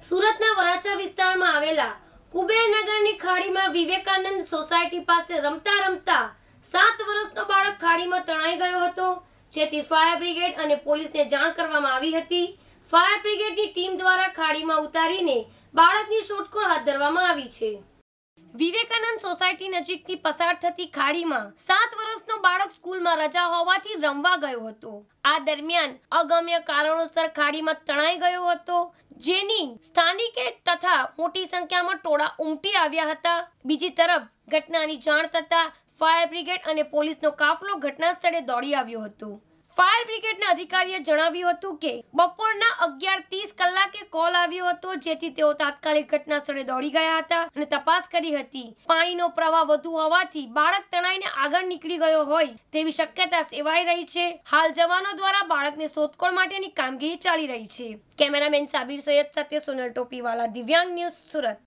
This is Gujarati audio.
સુરતના વરાછા વિસ્તારમાં આવેલા કુબેરનગરની ખાડીમાં વિવેકાનંદ સોસાયટી પાસે રમતા રમતા સાત વર્ષનો બાળક ખાડીમાં તણાઈ ગયો હતો જેથી ફાયર બ્રિગેડ અને પોલીસને જાણ કરવામાં આવી હતી ફાયર બ્રિગેડની ટીમ દ્વારા ખાડીમાં ઉતારીને બાળકની શોધખોળ હાથ ધરવામાં આવી છે વિવેકાનંદ સોસાયટી નજીકથી પસાર થતી ખાડીમાં સાત બાળક સ્કૂલમાં રજા હોવાથી રમવા ગયો હતો આ દરમિયાન અગમ્ય કારણોસર ખાડીમાં તણાઈ ગયો હતો જેની સ્થાનિકે તથા મોટી સંખ્યામાં ટોળા ઉમટી આવ્યા હતા બીજી તરફ ઘટનાની જાણ થતાં ફાયર બ્રિગેડ અને પોલીસનો કાફલો ઘટના સ્થળે દોડી આવ્યો હતો ફાયર બ્રિગેડના અધિકારીએ જણાવ્યું હતું કે બપોરના અગિયાર ત્રીસ કે કોલ આવ્યો હતો જેથી તેઓ તાત્કાલિક ઘટના સ્થળે દોડી ગયા હતા અને તપાસ કરી હતી પાણીનો પ્રવાહ વધુ હોવાથી બાળક તણાઈને આગળ નીકળી ગયો હોય તેવી શક્યતા સેવાઈ રહી છે હાલ જવાનો દ્વારા બાળકને શોધખોળ માટેની કામગીરી ચાલી રહી છે કેમેરામેન સાબિર સૈયદ સાથે સોનલ ટોપીવાલા દિવ્યાંગ ન્યૂઝ સુરત